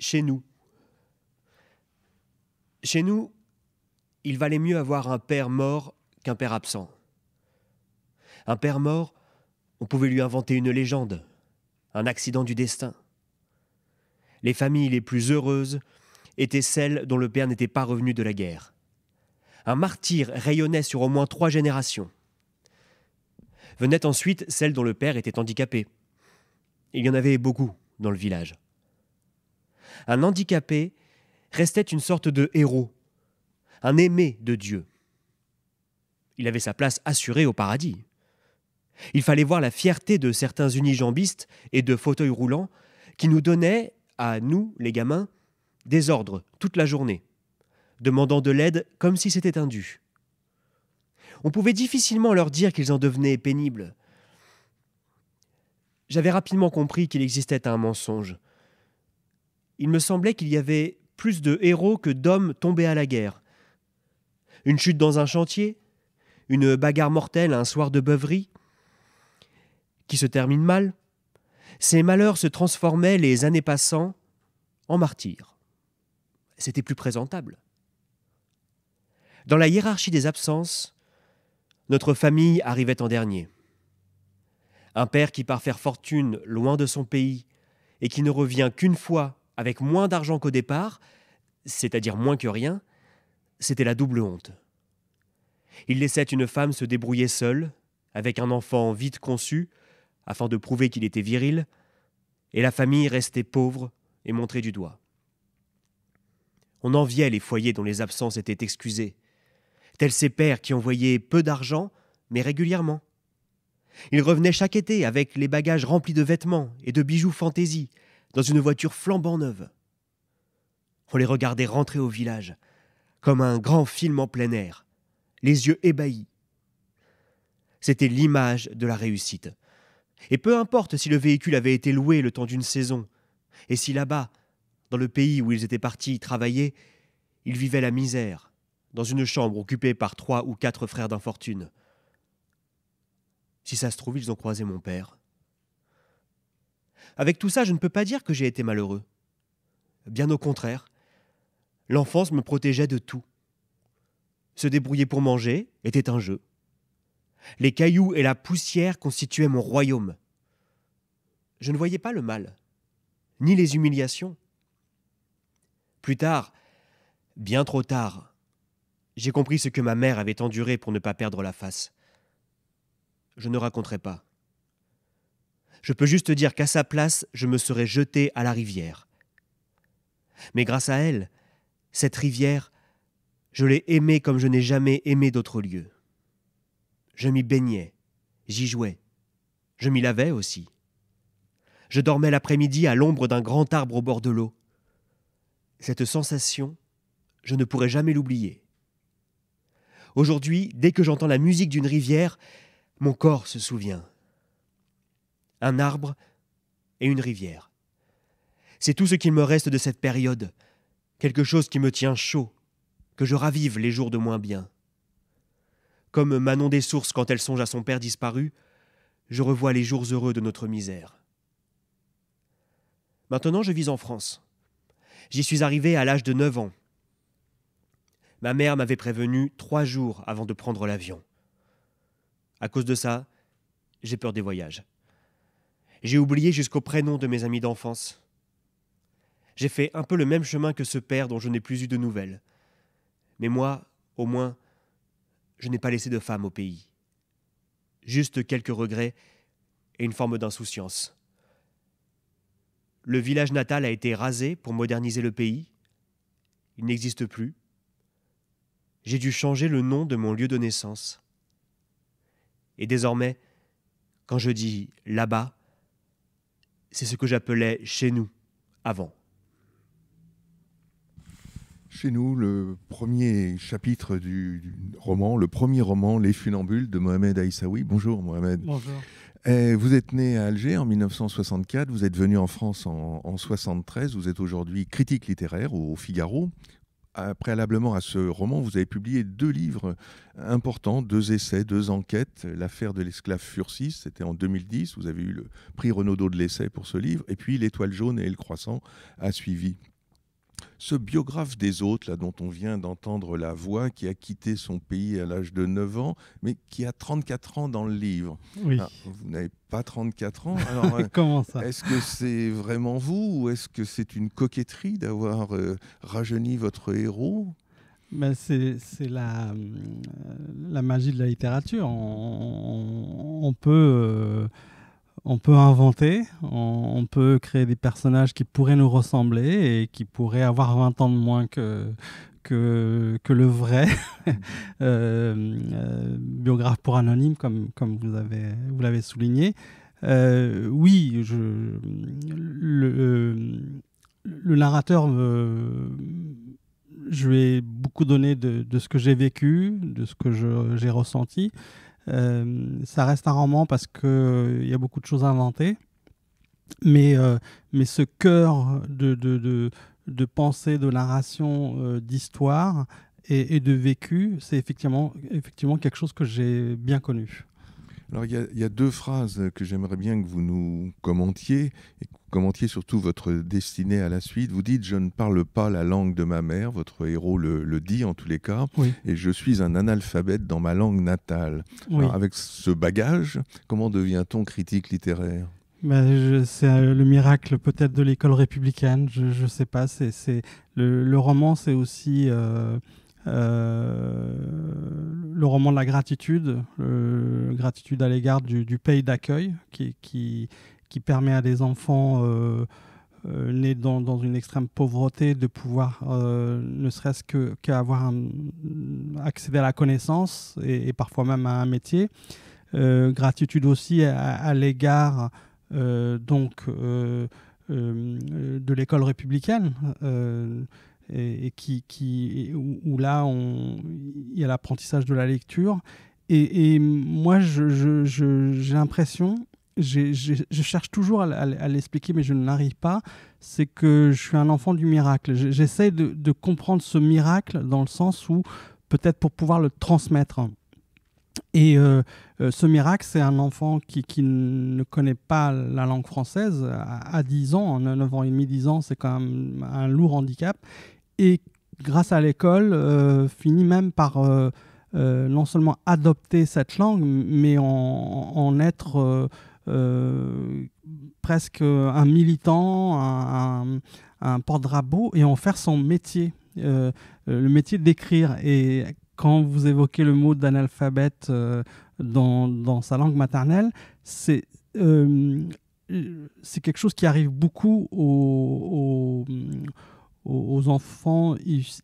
chez nous. Chez nous, il valait mieux avoir un père mort qu'un père absent. Un père mort, on pouvait lui inventer une légende, un accident du destin. Les familles les plus heureuses étaient celles dont le père n'était pas revenu de la guerre. Un martyr rayonnait sur au moins trois générations. Venaient ensuite celles dont le père était handicapé. Il y en avait beaucoup dans le village un handicapé restait une sorte de héros, un aimé de Dieu. Il avait sa place assurée au paradis. Il fallait voir la fierté de certains unijambistes et de fauteuils roulants qui nous donnaient, à nous, les gamins, des ordres toute la journée, demandant de l'aide comme si c'était un dû. On pouvait difficilement leur dire qu'ils en devenaient pénibles. J'avais rapidement compris qu'il existait un mensonge, il me semblait qu'il y avait plus de héros que d'hommes tombés à la guerre. Une chute dans un chantier, une bagarre mortelle un soir de beuverie, qui se termine mal, ces malheurs se transformaient les années passant en martyrs. C'était plus présentable. Dans la hiérarchie des absences, notre famille arrivait en dernier. Un père qui part faire fortune loin de son pays et qui ne revient qu'une fois avec moins d'argent qu'au départ, c'est-à-dire moins que rien, c'était la double honte. Il laissait une femme se débrouiller seule, avec un enfant vite conçu, afin de prouver qu'il était viril, et la famille restait pauvre et montrée du doigt. On enviait les foyers dont les absences étaient excusées, tels ces pères qui envoyaient peu d'argent, mais régulièrement. Ils revenaient chaque été avec les bagages remplis de vêtements et de bijoux fantaisie, dans une voiture flambant neuve. On les regardait rentrer au village, comme un grand film en plein air, les yeux ébahis. C'était l'image de la réussite. Et peu importe si le véhicule avait été loué le temps d'une saison, et si là-bas, dans le pays où ils étaient partis travailler, ils vivaient la misère, dans une chambre occupée par trois ou quatre frères d'infortune. Si ça se trouve, ils ont croisé mon père. Avec tout ça, je ne peux pas dire que j'ai été malheureux. Bien au contraire, l'enfance me protégeait de tout. Se débrouiller pour manger était un jeu. Les cailloux et la poussière constituaient mon royaume. Je ne voyais pas le mal, ni les humiliations. Plus tard, bien trop tard, j'ai compris ce que ma mère avait enduré pour ne pas perdre la face. Je ne raconterai pas. Je peux juste dire qu'à sa place, je me serais jeté à la rivière. Mais grâce à elle, cette rivière, je l'ai aimée comme je n'ai jamais aimé d'autres lieux. Je m'y baignais, j'y jouais, je m'y lavais aussi. Je dormais l'après-midi à l'ombre d'un grand arbre au bord de l'eau. Cette sensation, je ne pourrai jamais l'oublier. Aujourd'hui, dès que j'entends la musique d'une rivière, mon corps se souvient un arbre et une rivière. C'est tout ce qu'il me reste de cette période, quelque chose qui me tient chaud, que je ravive les jours de moins bien. Comme Manon des sources quand elle songe à son père disparu, je revois les jours heureux de notre misère. Maintenant je vis en France. J'y suis arrivé à l'âge de 9 ans. Ma mère m'avait prévenu trois jours avant de prendre l'avion. À cause de ça, j'ai peur des voyages. J'ai oublié jusqu'au prénom de mes amis d'enfance. J'ai fait un peu le même chemin que ce père dont je n'ai plus eu de nouvelles. Mais moi, au moins, je n'ai pas laissé de femme au pays. Juste quelques regrets et une forme d'insouciance. Le village natal a été rasé pour moderniser le pays. Il n'existe plus. J'ai dû changer le nom de mon lieu de naissance. Et désormais, quand je dis là-bas, c'est ce que j'appelais chez nous avant. Chez nous, le premier chapitre du, roman, le premier roman, Les Funambules de Mohamed Aïssaoui. Bonjour Mohamed. Bonjour. Eh, vous êtes né à Alger en 1964, vous êtes venu en France en 1973, vous êtes aujourd'hui critique littéraire au Figaro, préalablement à ce roman, vous avez publié deux livres importants, deux essais, deux enquêtes. L'affaire de l'esclave fursis, c'était en 2010. Vous avez eu le prix Renaudot de l'essai pour ce livre. Et puis L'Étoile jaune et Le Croissant a suivi. Ce biographe des autres, là, dont on vient d'entendre la voix, qui a quitté son pays à l'âge de 9 ans, mais qui a 34 ans dans le livre. Ah, vous n'avez pas 34 ans. Euh, Comment ça Est-ce que c'est vraiment vous ou est-ce que c'est une coquetterie d'avoir euh, rajeuni votre héros ben c'est la, euh, la, magie de la littérature. On, peut on peut inventer, on, peut créer des personnages qui pourraient nous ressembler et qui pourraient avoir 20 ans de moins que, que, le vrai euh, euh, biographe pour anonyme, comme, comme vous l'avez vous souligné. Euh, oui, je, le, narrateur Je lui ai beaucoup donné de, de ce que j'ai vécu, de ce que j'ai ressenti. Euh, ça reste un roman parce qu'il euh, y a beaucoup de choses à inventer. Mais, euh, mais ce cœur de, de, de, de pensée, de narration, d'histoire, et, de vécu, c'est effectivement, effectivement quelque chose que j'ai bien connu. Alors il y, a, deux phrases que j'aimerais bien que vous nous commentiez, et commentiez surtout votre destinée à la suite. Vous dites, je ne parle pas la langue de ma mère, votre héros le, dit en tous les cas, et je suis un analphabète dans ma langue natale. avec ce bagage, comment devient-on critique littéraire ben, c'est euh, le miracle peut-être de l'école républicaine, je ne sais pas. C'est, le, roman, c'est aussi euh, euh, le roman de la gratitude, gratitude à l'égard du, pays d'accueil, qui, qui, qui, permet à des enfants euh, euh, nés dans, une extrême pauvreté, de pouvoir ne serait-ce que qu'avoir accès à la connaissance et, parfois même à un métier. gratitude aussi à, à l'égard donc de l'école républicaine et, qui, qui où, là, il y a l'apprentissage de la lecture. Et, moi, j'ai l'impression, je cherche toujours à, l'expliquer, mais je ne l'arrive pas, c'est que je suis un enfant du miracle. J'essaie de, comprendre ce miracle dans le sens où, peut-être pour pouvoir le transmettre. Et euh, euh, ce miracle, c'est un enfant qui, ne connaît pas la langue française à, à 10 ans, en 9 ans et demi, 10 ans, c'est quand même un lourd handicap et grâce à l'école, euh, finit même par euh, euh, non seulement adopter cette langue, mais en, être presque un militant, un, un, porte-drapeau, et en faire son métier, le métier d'écrire. Et quand vous évoquez le mot d'analphabète dans, sa langue maternelle, c'est c'est quelque chose qui arrive beaucoup aux aux, enfants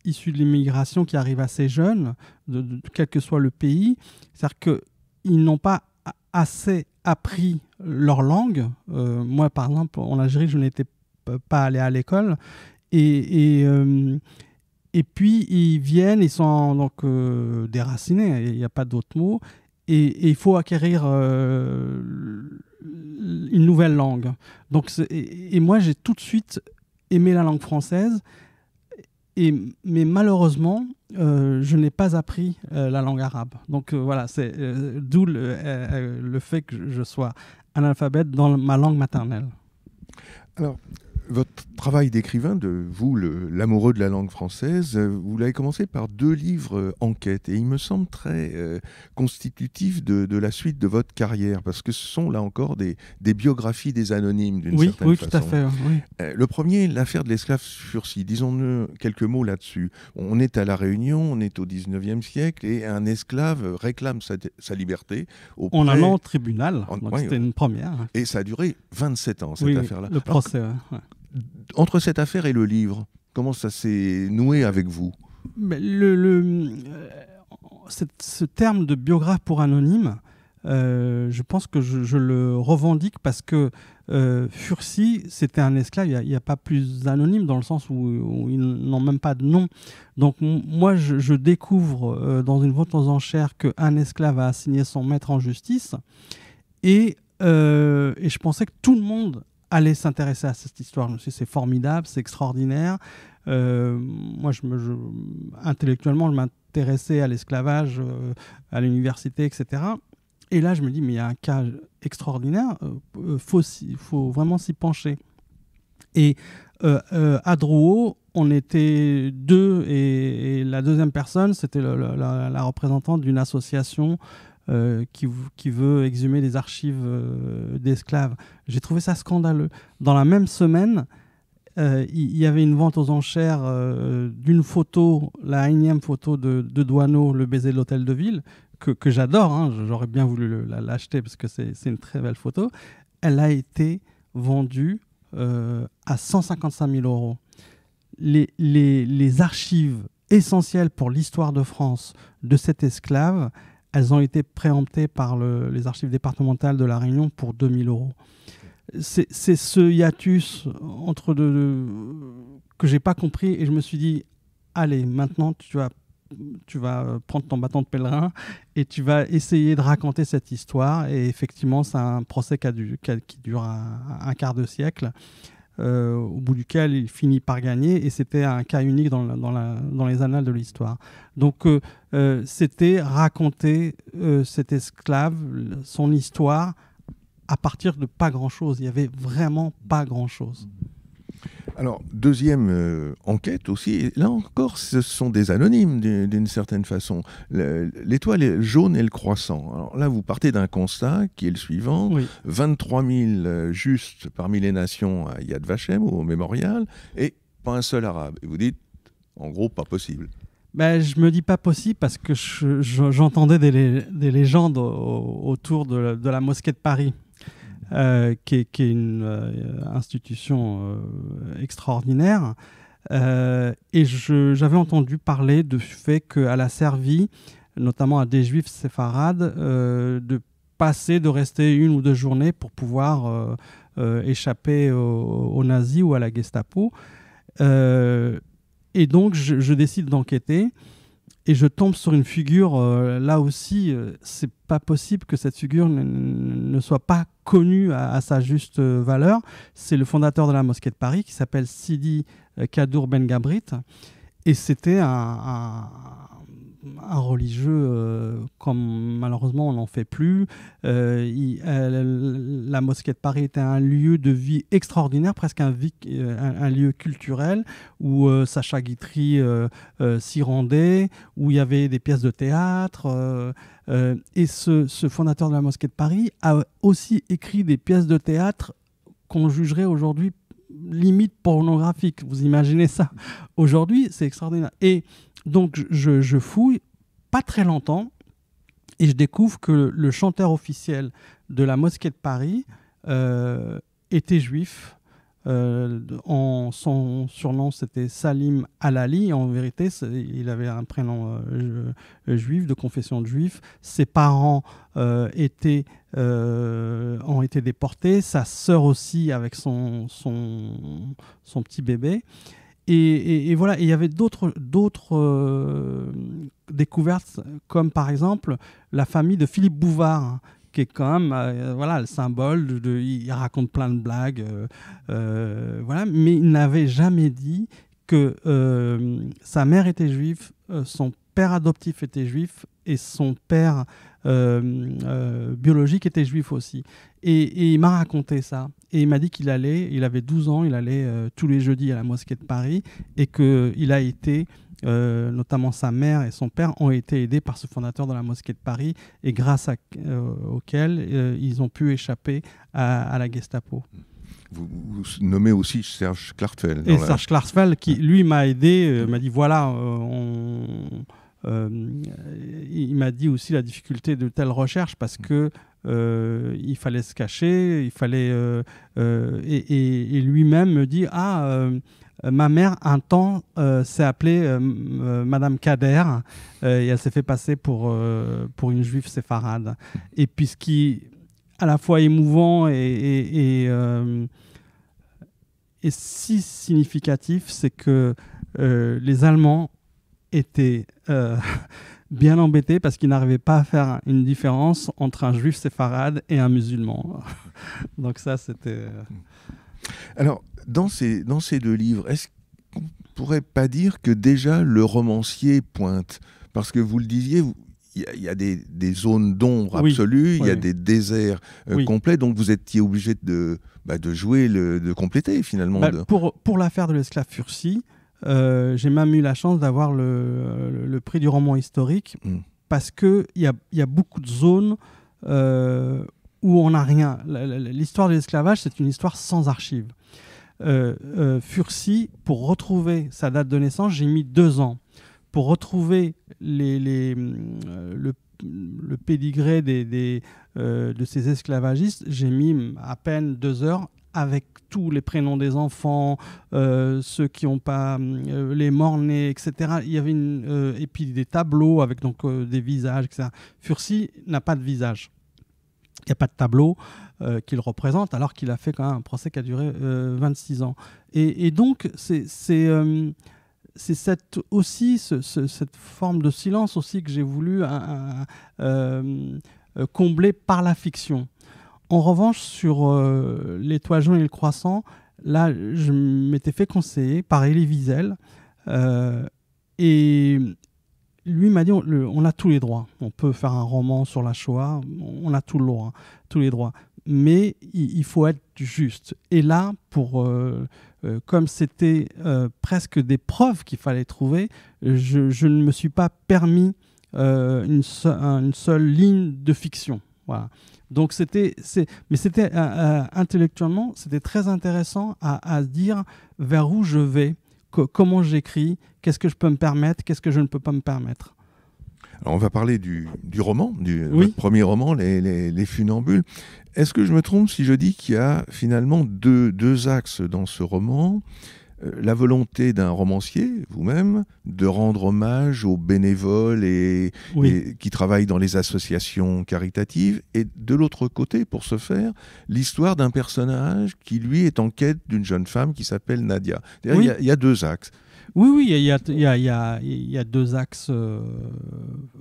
issus de l'immigration qui arrivent assez jeunes, de, quel que soit le pays. C'est-à-dire qu'ils n'ont pas assez appris leur langue. Euh, moi, par exemple, en Algérie, je n'étais pas allé à l'école. Et, et, euh, puis, ils viennent, ils sont donc euh, déracinés, il n'y a pas d'autre mot. Et il faut acquérir une nouvelle langue. Donc, et moi, j'ai tout de suite aimer la langue française. Et, mais malheureusement, euh, je n'ai pas appris euh, la langue arabe. Donc euh, voilà, c'est d'où le, le, fait que je sois analphabète dans ma langue maternelle. Alors, votre travail d'écrivain, de vous, l'amoureux de la langue française, euh, vous l'avez commencé par deux livres euh, enquête. et il me semble très euh, constitutif de, la suite de votre carrière, parce que ce sont là encore des, biographies des anonymes, d'une certaine façon. Oui, tout à fait. le premier, l'affaire de l'esclave sursis. Disons-nous quelques mots là-dessus. On est à La Réunion, on est au 19e siècle, et un esclave réclame sa, liberté. Auprès... En allant au tribunal, c'était une première. Et ça a duré 27 ans, cette affaire-là. Le procès, oui entre cette affaire et le livre, comment ça s'est noué avec vous le, euh, Ce terme de biographe pour anonyme, euh, je pense que je, le revendique parce que euh, Furcy, c'était un esclave, il n'y a, pas plus anonyme dans le sens où, il ils n'ont même pas de nom. Donc moi, je, découvre dans une vente aux enchères qu'un esclave a assigné son maître en justice et, et, je pensais que tout le monde Aller s'intéresser à cette histoire. Je suis c'est formidable, c'est extraordinaire. Euh, moi, je me, intellectuellement, je m'intéressais à l'esclavage, euh, à l'université, etc. Et là, je me dis, mais il y a un cas extraordinaire, il euh, faut, vraiment s'y pencher. Et à Drouot, on était deux, et, la deuxième personne, c'était la, représentante d'une association euh, qui, veut exhumer les archives euh, d'esclaves. J'ai trouvé ça scandaleux. Dans la même semaine, euh, il y, avait une vente aux enchères d'une photo, la énième photo de, de Douaneau, le baiser de l'hôtel de ville, que, j'adore. Hein, j'aurais bien voulu l'acheter parce que c'est une très belle photo. Elle a été vendue à 155 000 euros. les, les, les archives essentielles pour l'histoire de France de cet esclave, elles ont été préemptées par les archives départementales de La Réunion pour 2000 euros. C'est ce hiatus entre deux, que j'ai pas compris et je me suis dit allez maintenant tu vas tu vas prendre ton bâton de pèlerin et tu vas essayer de raconter cette histoire. Et effectivement, c'est un procès qui, dure un, quart de siècle. Euh, au bout duquel il finit par gagner, et c'était un cas unique dans, les annales de l'histoire. Donc euh, euh, c'était raconter cet esclave, son histoire, à partir de pas grand-chose. Il n'y avait vraiment pas grand-chose. Alors, deuxième euh, enquête aussi, là encore, ce sont des anonymes d'une certaine façon. L'étoile jaune et le croissant. Alors là, vous partez d'un constat qui est le suivant 23 000 euh, justes parmi les nations à Yad Vashem, au mémorial, et pas un seul arabe. Et vous dites, en gros, pas possible. Ben, je me dis pas possible parce que j'entendais des, légendes autour de la mosquée de Paris. Euh, qui, est, une euh, institution euh, extraordinaire. et j'avais entendu parler du fait qu'elle la servi, notamment à des juifs séfarades, de passer, de rester une ou deux journées pour pouvoir échapper aux, nazis ou à la Gestapo. et donc, je décide d'enquêter et je tombe sur une figure, euh, là aussi, euh, c'est pas possible que cette figure ne, soit pas connue à, sa juste euh, valeur. C'est le fondateur de la mosquée de Paris qui s'appelle Sidi Kadour Ben Gabrit. Et c'était un un religieux, euh, comme malheureusement on n'en fait plus. Euh, la mosquée de Paris était un lieu de vie extraordinaire, presque un, euh, un, lieu culturel où Sacha Guitry s'y rendait, où il y avait des pièces de théâtre. et ce, ce, fondateur de la mosquée de Paris a aussi écrit des pièces de théâtre qu'on jugerait aujourd'hui limite pornographiques. Vous imaginez ça Aujourd'hui, c'est extraordinaire. Et donc je, fouille pas très longtemps et je découvre que le chanteur officiel de la mosquée de Paris euh, était juif. Euh, son surnom, c'était Salim Alali. En vérité, il avait un prénom euh, juif, de confession de juif. Ses parents étaient, ont été déportés. Sa sœur aussi, avec son, son petit bébé. Et, voilà, il y avait d'autres euh, découvertes, comme par exemple la famille de Philippe Bouvard, hein, qui est quand même euh, voilà le symbole. il raconte plein de blagues, euh, voilà, mais il n'avait jamais dit que sa mère était juive, son père adoptif était juif et son père euh, euh, biologique était juif aussi. Et, il m'a raconté ça. Et il m'a dit qu'il allait, il avait 12 ans, il allait euh, tous les jeudis à la mosquée de Paris et qu'il a été notamment sa mère et son père, ont été aidés par ce fondateur de la mosquée de Paris et grâce auquel ils ont pu échapper à, la Gestapo. Vous, vous, nommez aussi Serge Klarsfeld. Et Serge Klarsfeld, qui, lui, m'a aidé, m'a dit voilà, on euh, il m'a dit aussi la difficulté de telle recherche parce mm. que euh, il fallait se cacher, il fallait. Euh, et, lui-même me dit Ah, ma mère, un temps, s'est appelée Madame Kader, et elle s'est fait passer pour, pour une juive séfarade. Et puis, ce qui à la fois émouvant et, et, et si significatif, c'est que les Allemands était euh, bien embêté parce qu'il n'arrivait pas à faire une différence entre un juif séfarade et un musulman. Donc ça, c'était... Euh, Alors, dans ces, dans ces deux livres, est-ce qu'on ne pourrait pas dire que déjà le romancier pointe Parce que vous le disiez, il y a des, des zones d'ombre absolues, il y a des déserts euh, complets, donc vous étiez obligé de, bah, de jouer, le, de compléter finalement. Bah, pour, pour l'affaire de l'esclave Fursi, euh, j'ai même eu la chance d'avoir le, prix du roman historique mm. parce qu'il y a, y a beaucoup de zones euh, où on n'a rien. L'histoire de l'esclavage, c'est une histoire sans archives. Euh, euh pour retrouver sa date de naissance, j'ai mis deux ans. Pour retrouver les, le, le pédigré des, de ces esclavagistes, j'ai mis à peine deux heures avec tous les prénoms des enfants, euh, ceux qui n'ont pas euh, les les nés etc. Il y avait une, euh, et puis des tableaux avec donc des visages, etc. Fursi n'a pas de visage. Il n'y a pas de tableau qu'il représente, alors qu'il a fait quand même un procès qui a duré 26 ans. Et, donc, c'est cette aussi cette forme de silence aussi que j'ai voulu combler par la fiction. En revanche, sur euh, les et le croissant, là, je m'étais fait conseiller par Elie Wiesel. Euh, et lui m'a dit on, a tous les droits. On peut faire un roman sur la Shoah, on a tout tous les droits. Mais il, faut être juste. Et là, pour, euh, comme c'était presque des preuves qu'il fallait trouver, je, ne me suis pas permis une, une seule ligne de fiction. Voilà. Donc c'était, mais c'était euh, euh, intellectuellement, c'était très intéressant à, dire vers où je vais, comment j'écris, qu'est-ce que je peux me permettre, qu'est-ce que je ne peux pas me permettre. Alors on va parler du, du roman, du premier roman, Les, les, les Funambules. Est-ce que je me trompe si je dis qu'il y a finalement deux, deux axes dans ce roman euh, la volonté d'un romancier, vous-même, de rendre hommage aux bénévoles et, qui travaillent dans les associations caritatives, et de l'autre côté, pour ce faire, l'histoire d'un personnage qui, lui, est en quête d'une jeune femme qui s'appelle Nadia. Il y, a deux axes. Oui, oui, il y, a, deux axes euh,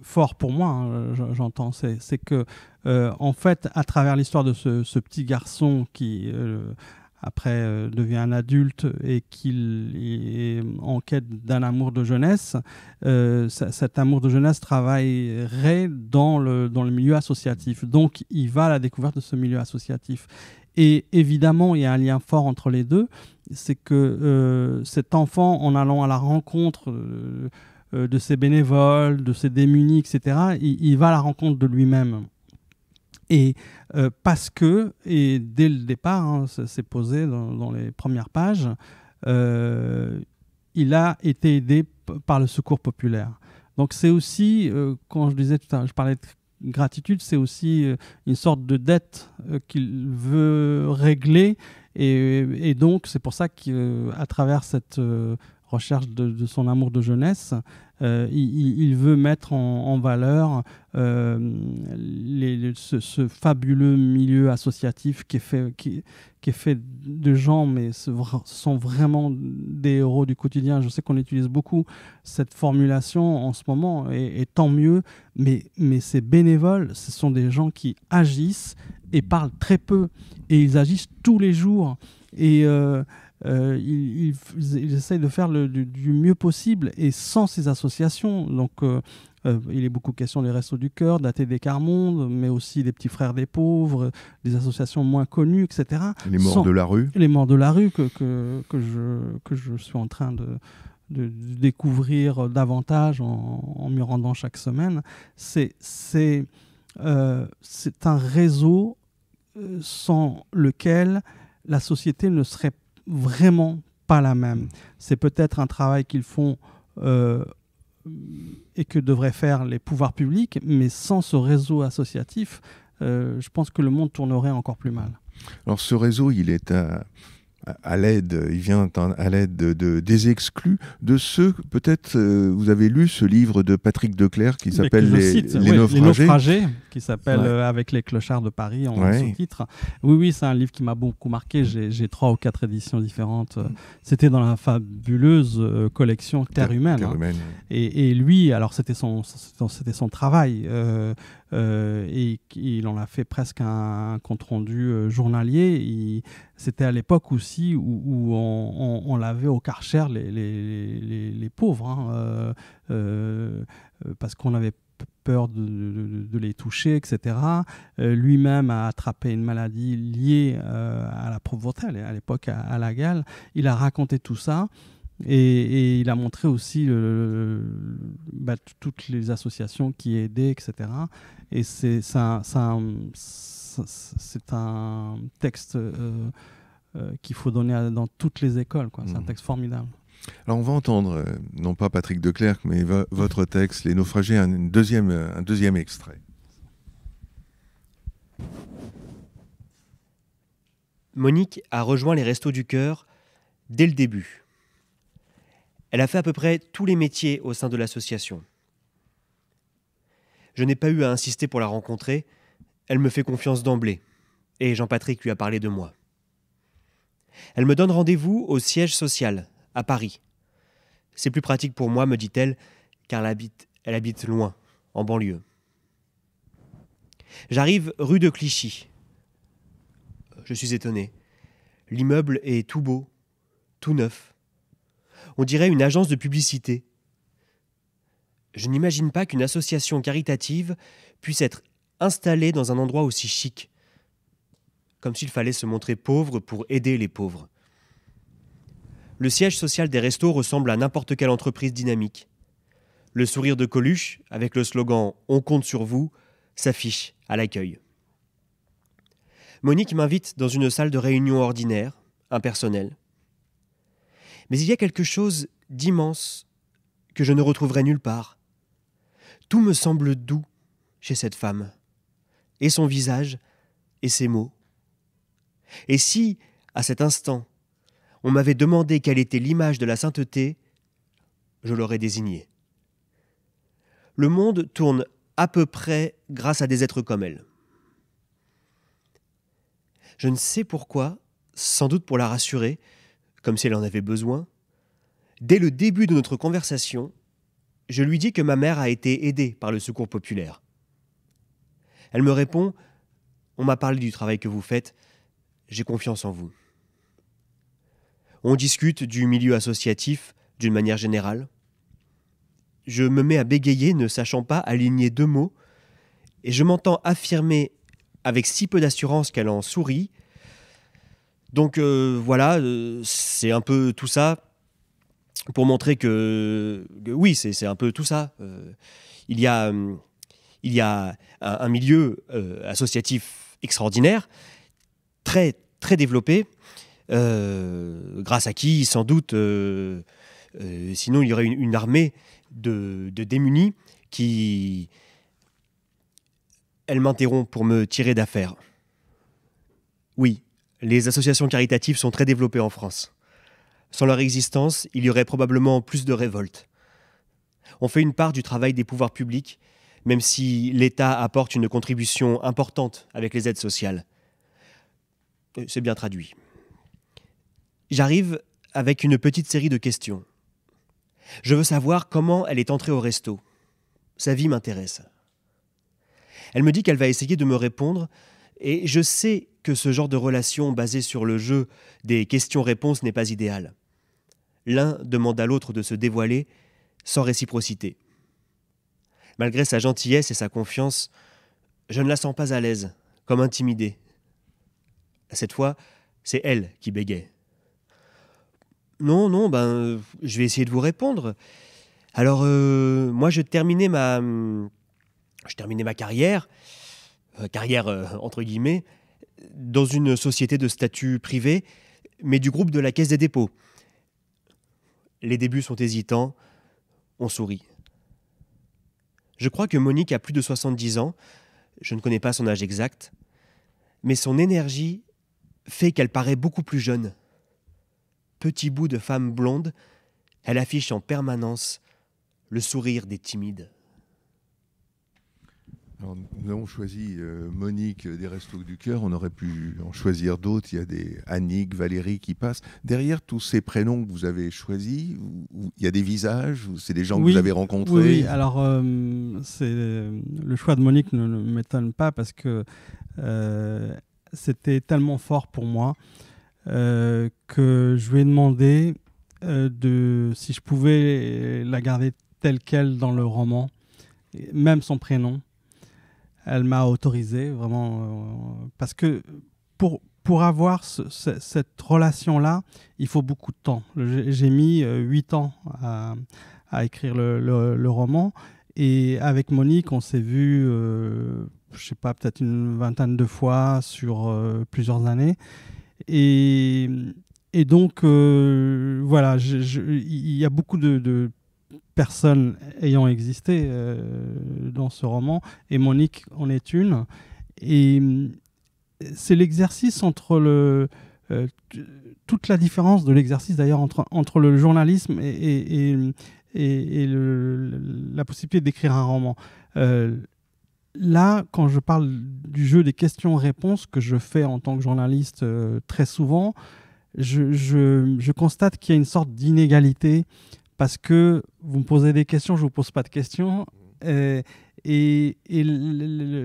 forts pour moi, hein, j'entends. C'est que, euh, en fait, à travers l'histoire de ce, petit garçon qui après euh, devient un adulte et qu'il est en quête d'un amour de jeunesse, euh, cet amour de jeunesse travaillerait dans le, milieu associatif. Donc il va à la découverte de ce milieu associatif. Et évidemment, il y a un lien fort entre les deux, c'est que euh, cet enfant, en allant à la rencontre de ses bénévoles, de ses démunis, etc., il va à la rencontre de lui-même. Et euh, parce que, et dès le départ, hein, c'est posé dans, les premières pages, euh, il a été aidé par le secours populaire. Donc c'est aussi, euh, quand je disais je parlais de gratitude, c'est aussi une sorte de dette qu'il veut régler. Et, et donc c'est pour ça qu'à travers cette recherche de, son amour de jeunesse, euh, il, veut mettre en, valeur euh, ce, fabuleux milieu associatif qui est fait, de gens, mais ce sont vraiment des héros du quotidien. Je sais qu'on utilise beaucoup cette formulation en ce moment, et, tant mieux, mais, ces bénévoles, ce sont des gens qui agissent et parlent très peu, et ils agissent tous les jours. Et. Euh, euh, ils, essayent de faire du, mieux possible et sans ces associations. Donc, euh, euh, il est beaucoup question des Restos du Cœur, des Carmonde, mais aussi des Petits Frères des Pauvres, des associations moins connues, etc. Les morts de la rue Les morts de la rue que, je, que je suis en train de découvrir davantage en, en rendant chaque semaine. C'est c'est un réseau sans lequel la société ne serait vraiment pas la même. C'est peut-être un travail qu'ils font euh, et que devraient faire les pouvoirs publics, mais sans ce réseau associatif, euh, je pense que le monde tournerait encore plus mal. Alors ce réseau, il est à, euh, à l'aide, il vient à l'aide de, des exclus, de ceux, peut-être, euh, vous avez lu ce livre de Patrick Declerc qui s'appelle les, les, naufragés. qui s'appelle euh, Avec les clochards de Paris en sous-titre. Oui, oui, c'est un livre qui m'a beaucoup marqué. J'ai trois ou quatre éditions différentes. Mm. C'était dans la fabuleuse euh, collection Terre, humaine. Hein. Et, lui, alors c'était son, son travail. et il en a fait presque un, compte rendu journalier. C'était à l'époque où où, on, lavait au Karcher les, les, pauvres, hein, euh, euh, parce qu'on avait peur de, les toucher, etc. Euh, lui-même a attrapé une maladie liée à la pauvreté, à l'époque à, la gale Il a raconté tout ça. Et, il a montré aussi le, bah, toutes les associations qui aidaient, etc. Et c'est un, un, texte euh, qu'il faut donner dans toutes les écoles. Quoi. C'est un mmh. texte formidable. Alors on va entendre, euh, non pas Patrick Declercq, mais votre texte, Les naufragés, un, deuxième, euh, un deuxième extrait. Monique a rejoint les Restos du Cœur dès le début. Elle a fait à peu près tous les métiers au sein de l'association. Je n'ai pas eu à insister pour la rencontrer, elle me fait confiance d'emblée, et Jean-Patrick lui a parlé de moi. Elle me donne rendez-vous au siège social, à Paris. C'est plus pratique pour moi, me dit-elle, car elle habite, elle habite loin, en banlieue. J'arrive rue de Clichy. Je suis étonné. L'immeuble est tout beau, tout neuf. On dirait une agence de publicité. Je n'imagine pas qu'une association caritative puisse être installée dans un endroit aussi chic comme s'il fallait se montrer pauvre pour aider les pauvres. Le siège social des restos ressemble à n'importe quelle entreprise dynamique. Le sourire de Coluche, avec le slogan On compte sur vous, s'affiche à l'accueil. Monique m'invite dans une salle de réunion ordinaire, impersonnelle. Mais il y a quelque chose d'immense que je ne retrouverai nulle part. Tout me semble doux chez cette femme, et son visage, et ses mots, et si, à cet instant, on m'avait demandé quelle était l'image de la sainteté, je l'aurais désignée. Le monde tourne à peu près grâce à des êtres comme elle. Je ne sais pourquoi, sans doute pour la rassurer, comme si elle en avait besoin, dès le début de notre conversation, je lui dis que ma mère a été aidée par le secours populaire. Elle me répond On m'a parlé du travail que vous faites, j'ai confiance en vous. On discute du milieu associatif d'une manière générale. Je me mets à bégayer, ne sachant pas aligner deux mots, et je m'entends affirmer avec si peu d'assurance qu'elle en sourit. Donc euh, voilà, euh, c'est un peu tout ça pour montrer que, oui, c'est un peu tout ça. Euh, hum, il y a, un milieu associatif extraordinaire, très, très développé, euh, grâce à qui, sans doute, euh, euh, sinon il y aurait une, armée de, de, démunis qui... Elle m'interrompt pour me tirer d'affaire. Oui, les associations caritatives sont très développées en France. Sans leur existence, il y aurait probablement plus de révoltes. On fait une part du travail des pouvoirs publics, même si l'État apporte une contribution importante avec les aides sociales. Euh, c'est bien traduit. J'arrive avec une petite série de questions. Je veux savoir comment elle est entrée au resto. Sa vie m'intéresse. Elle me dit qu'elle va essayer de me répondre, et je sais que ce genre de relation basée sur le jeu des questions-réponses n'est pas idéal. L'un demande à l'autre de se dévoiler sans réciprocité. Malgré sa gentillesse et sa confiance, je ne la sens pas à l'aise, comme intimidée, cette fois, c'est elle qui bégait. Non, non, ben, je vais essayer de vous répondre. Alors, euh, moi, je terminais ma, je terminais ma carrière, euh, carrière euh, entre guillemets, dans une société de statut privé, mais du groupe de la Caisse des dépôts. Les débuts sont hésitants, on sourit. Je crois que Monique a plus de 70 ans, je ne connais pas son âge exact, mais son énergie fait qu'elle paraît beaucoup plus jeune. Petit bout de femme blonde, elle affiche en permanence le sourire des timides. nous avons choisi euh, Monique des Restos du Cœur. On aurait pu en choisir d'autres. Il y a des Annick, Valérie qui passent. Derrière tous ces prénoms que vous avez choisis, il y a des visages C'est des gens que vous avez rencontrés Oui, alors euh, euh, le choix de Monique ne, m'étonne pas parce que c'était tellement fort pour moi euh, que je lui ai demandé euh, de, si je pouvais la garder telle qu'elle dans le roman, même son prénom. Elle m'a autorisé vraiment euh, parce que pour pour avoir cette relation-là, il faut beaucoup de temps. J'ai mis huit ans à, écrire le, le, roman. Et avec Monique, on s'est vu je sais pas, peut-être une vingtaine de fois sur euh, plusieurs années. Et, donc, euh, voilà, il y a beaucoup de, personnes ayant existé euh, dans ce roman, et Monique en est une. Et c'est l'exercice entre le, toute la différence de l'exercice d'ailleurs entre, entre le journalisme et, et, le, la possibilité d'écrire un roman là, quand je parle du jeu des questions-réponses que je fais en tant que journaliste euh, très souvent, je, constate qu'il y a une sorte d'inégalité parce que vous me posez des questions, je ne vous pose pas de questions. Mm. Euh, et,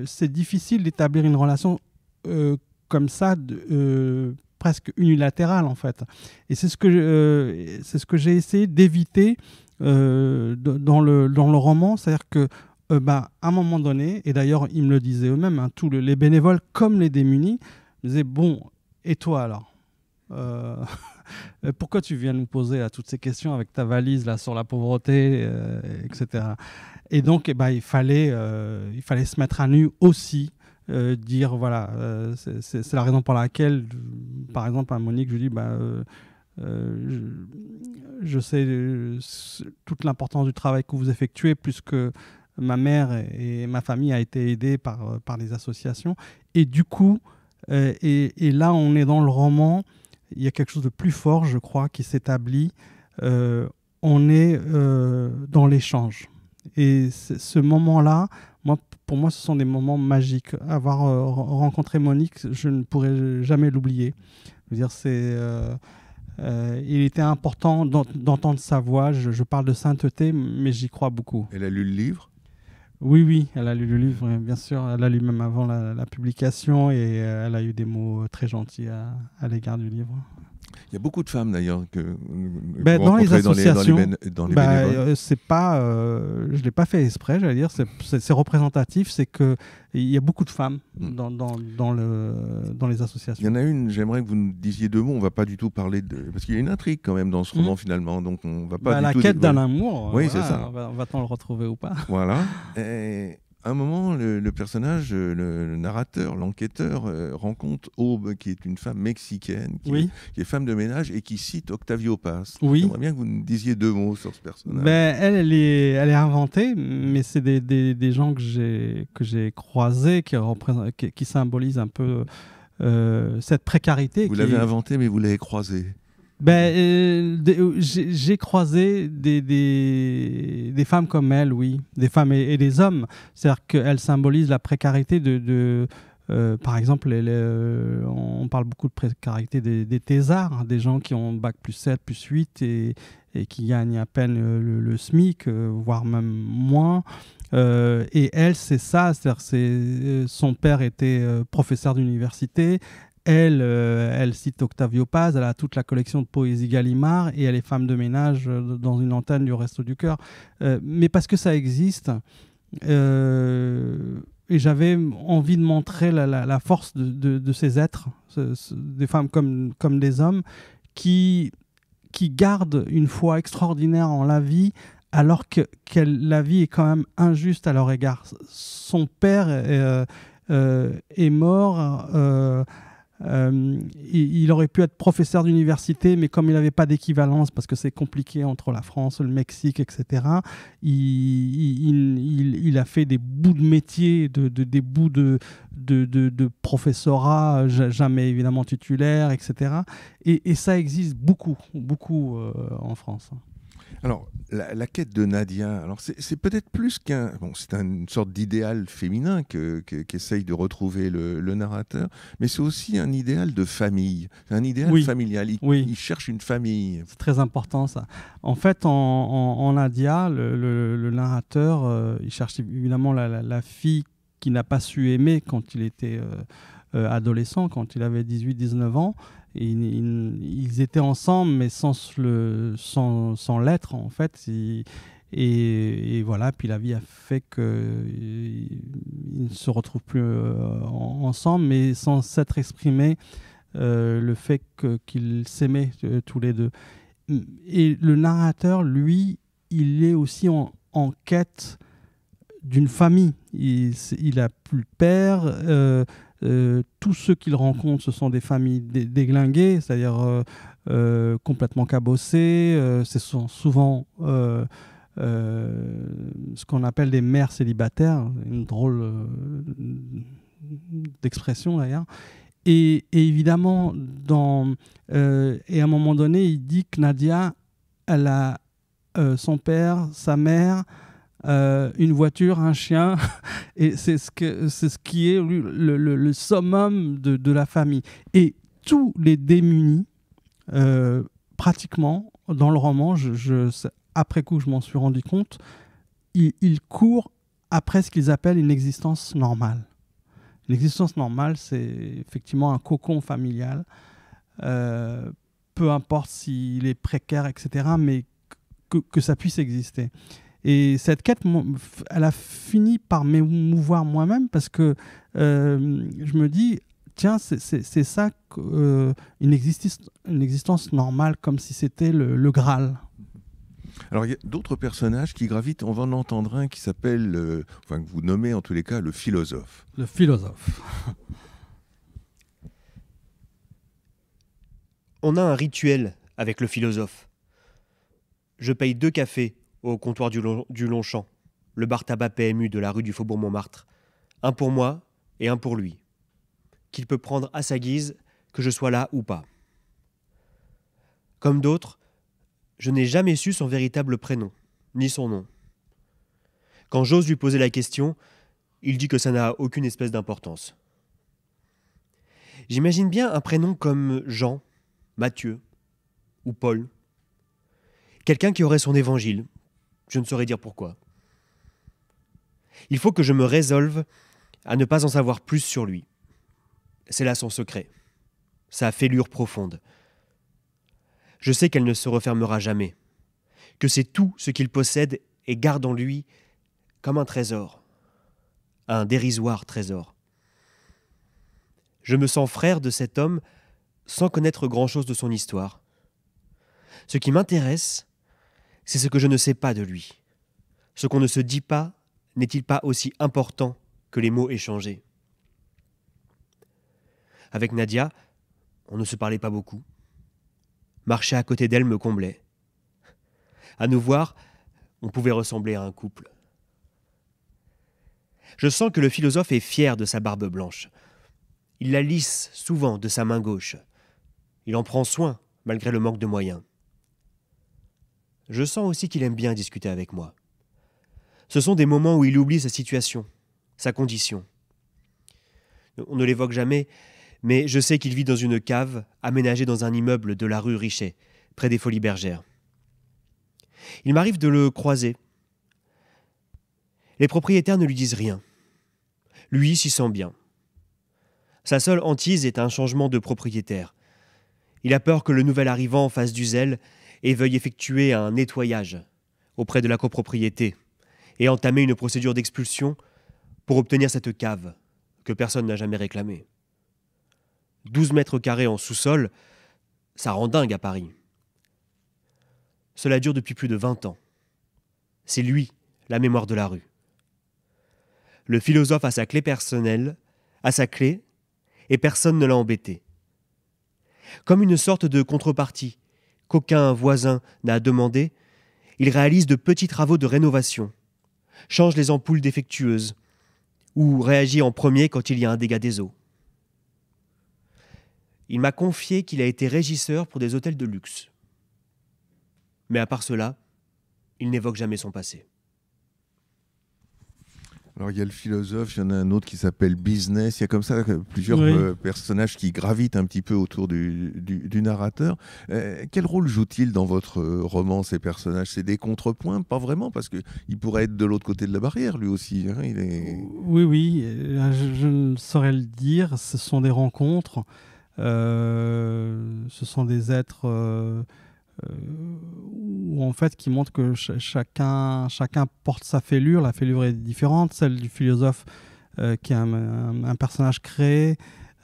c'est difficile d'établir une relation euh, comme ça, presque unilatérale en fait. Et c'est ce que, c'est ce que j'ai essayé d'éviter dans, le, dans le roman, c'est-à-dire que euh, bah, à un moment donné, et d'ailleurs ils me le disaient eux-mêmes, hein, tous les bénévoles comme les démunis, me disaient, bon, et toi alors euh, euh, Pourquoi tu viens nous poser toutes ces questions avec ta valise là, sur la pauvreté, etc. Et donc, eh ben, il, fallait, il fallait se mettre à nu aussi. dire voilà c'est la raison pour laquelle par exemple à Monique je lui dis bah, je, je, sais toute l'importance du travail que vous effectuez plus que ma mère et, ma famille a été aidée par, euh, par les associations. Et du coup, euh, et, et, là, on est dans le roman, il y a quelque chose de plus fort, je crois, qui s'établit. Euh, on est dans l'échange. Et ce moment-là, moi, pour moi, ce sont des moments magiques. Avoir rencontré Monique, je ne pourrais jamais l'oublier. c'est, il était important d'entendre sa voix. je, parle de sainteté, mais j'y crois beaucoup. Elle a lu le livre oui, oui, elle a lu le livre, hein, bien sûr. Elle a lu même avant la, publication et euh, elle a eu des mots très gentils à l'égard du livre. Il y a beaucoup de femmes d'ailleurs que ben, dans, les associations, dans les, ben, euh, c'est pas, euh, je l'ai pas fait exprès, j'allais dire, c'est représentatif, c'est que il y a beaucoup de femmes hmm. dans, dans, le, dans les associations. Il y en a une, j'aimerais que vous nous disiez deux mots. On va pas du tout parler de parce qu'il y a une intrigue quand même dans ce hmm. roman finalement, donc on va pas. Ben, la quête d'un amour. Oui, euh, c'est ça. On va, va t on le retrouver ou pas Voilà. Et à un moment, le, personnage, euh, le, narrateur, l'enquêteur, euh, rencontre Aube, qui est une femme mexicaine, qui, est, qui, est, femme de ménage et qui cite Octavio Paz. Oui. J'aimerais bien que vous nous disiez deux mots sur ce personnage. Ben, elle, est, elle est inventée, mais c'est des, des, gens que j'ai, que j'ai croisés, qui, qui, symbolisent un peu euh, cette précarité. Vous l'avez inventée, mais vous l'avez croisée ben, euh, euh, j'ai croisé des, des, femmes comme elle, oui, des femmes et, des hommes. C'est-à-dire qu'elles symbolise la précarité de. Euh, par exemple, on parle beaucoup de précarité des, des thésards, hein, des gens qui ont bac plus 7, plus 8 et, qui gagnent à peine le, SMIC, voire même moins. et elle, c'est ça, cest son père était professeur d'université, elle, euh, elle cite Octavio Paz, elle a toute la collection de poésie Gallimard et elle est femme de ménage euh, dans une antenne du Resto du Cœur. Euh, mais parce que ça existe, et j'avais envie de montrer la, force de, ces êtres, des femmes comme, comme des hommes, qui, qui gardent une foi extraordinaire en la vie, alors que, la vie est quand même injuste à leur égard. Son père est, mort. Euh, euh, il, aurait pu être professeur d'université, mais comme il n'avait pas d'équivalence, parce que c'est compliqué entre la France, le Mexique, etc., il, a fait des bouts de métier, des bouts de, professorat, jamais évidemment titulaire, etc. Et, ça existe beaucoup, beaucoup euh, en France. Alors, la, quête de Nadia, c'est peut-être plus qu'un. Bon, c'est une sorte d'idéal féminin qu'essaye de retrouver le, narrateur, mais c'est aussi un idéal de famille, un idéal familial. Il, oui. il, cherche une famille. C'est très important ça. En fait, en, Nadia, le, narrateur, euh, il cherche évidemment la, fille qu'il n'a pas su aimer quand il était. Euh, euh, adolescent, quand il avait 18-19 ans. ils étaient ensemble, mais sans l'être, sans, sans en fait. et, voilà, puis la vie a fait qu'ils euh, ne se retrouvent plus euh, ensemble, mais sans s'être exprimé le fait qu'ils s'aimaient tous les deux. Et le narrateur, lui, il est aussi en, quête d'une famille. Il, a plus de père euh, tous ceux qu'il rencontre, ce sont des familles déglinguées, c'est-à-dire euh, euh, complètement cabossées. ce sont souvent ce qu'on appelle des mères célibataires, une drôle d'expression d'ailleurs. Et, évidemment, et à un moment donné, il dit que Nadia, elle a son père, sa mère, euh, une voiture, un chien, et c'est ce, que, c'est ce qui est le, summum de, la famille. Et tous les démunis, euh, pratiquement, dans le roman, je, après coup je m'en suis rendu compte, ils, courent après ce qu'ils appellent une existence normale. L'existence normale, c'est effectivement un cocon familial, euh, peu importe s'il est précaire, etc., mais que, que ça puisse exister. Et cette quête, elle a fini par m'émouvoir moi-même parce que euh, je me dis, tiens, c'est ça euh, une, existence, une existence normale, comme si c'était le, Graal. Alors, il y a d'autres personnages qui gravitent. On va en entendre un qui s'appelle, euh, enfin, que vous nommez en tous les cas, le philosophe. Le philosophe. On a un rituel avec le philosophe. Je paye deux cafés au comptoir du, Longchamp, le bar tabac PMU de la rue du Faubourg Montmartre. Un pour moi et un pour lui. Qu'il peut prendre à sa guise, que je sois là ou pas. Comme d'autres, je n'ai jamais su son véritable prénom, ni son nom. Quand j'ose lui poser la question, il dit que ça n'a aucune espèce d'importance. J'imagine bien un prénom comme Jean, Mathieu ou Paul. Quelqu'un qui aurait son évangile, je ne saurais dire pourquoi. Il faut que je me résolve à ne pas en savoir plus sur lui. C'est là son secret, sa fêlure profonde. Je sais qu'elle ne se refermera jamais, que c'est tout ce qu'il possède et garde en lui comme un trésor, un dérisoire trésor. Je me sens frère de cet homme sans connaître grand-chose de son histoire. Ce qui m'intéresse, c'est ce que je ne sais pas de lui. Ce qu'on ne se dit pas n'est-il pas aussi important que les mots échangés Avec Nadia, on ne se parlait pas beaucoup. Marcher à côté d'elle me comblait. À nous voir, on pouvait ressembler à un couple. Je sens que le philosophe est fier de sa barbe blanche. Il la lisse souvent de sa main gauche. Il en prend soin, malgré le manque de moyens. Je sens aussi qu'il aime bien discuter avec moi. Ce sont des moments où il oublie sa situation, sa condition. On ne l'évoque jamais, mais je sais qu'il vit dans une cave aménagée dans un immeuble de la rue Richet, près des Folies Bergères. Il m'arrive de le croiser. Les propriétaires ne lui disent rien. Lui s'y sent bien. Sa seule hantise est un changement de propriétaire. Il a peur que le nouvel arrivant fasse du zèle et veuille effectuer un nettoyage auprès de la copropriété et entamer une procédure d'expulsion pour obtenir cette cave que personne n'a jamais réclamée. 12 mètres carrés en sous-sol, ça rend dingue à Paris. Cela dure depuis plus de 20 ans. C'est lui, la mémoire de la rue. Le philosophe a sa clé personnelle, a sa clé, et personne ne l'a embêté. Comme une sorte de contrepartie, qu'aucun voisin n'a demandé, il réalise de petits travaux de rénovation, change les ampoules défectueuses, ou réagit en premier quand il y a un dégât des eaux. Il m'a confié qu'il a été régisseur pour des hôtels de luxe. Mais à part cela, il n'évoque jamais son passé. Alors il y a le philosophe, il y en a un autre qui s'appelle Business, il y a comme ça plusieurs euh, personnages qui gravitent un petit peu autour du, narrateur. Euh, quel rôle jouent-ils dans votre euh, roman, ces personnages C'est des contrepoints Pas vraiment, parce qu'il pourrait être de l'autre côté de la barrière lui aussi. Hein, il est... Oui, oui, je, ne saurais le dire, ce sont des rencontres, ce sont des êtres... Euh, où en fait qui montre que chacun, chacun porte sa fêlure, la fêlure est différente, celle du philosophe euh, qui est un, personnage créé.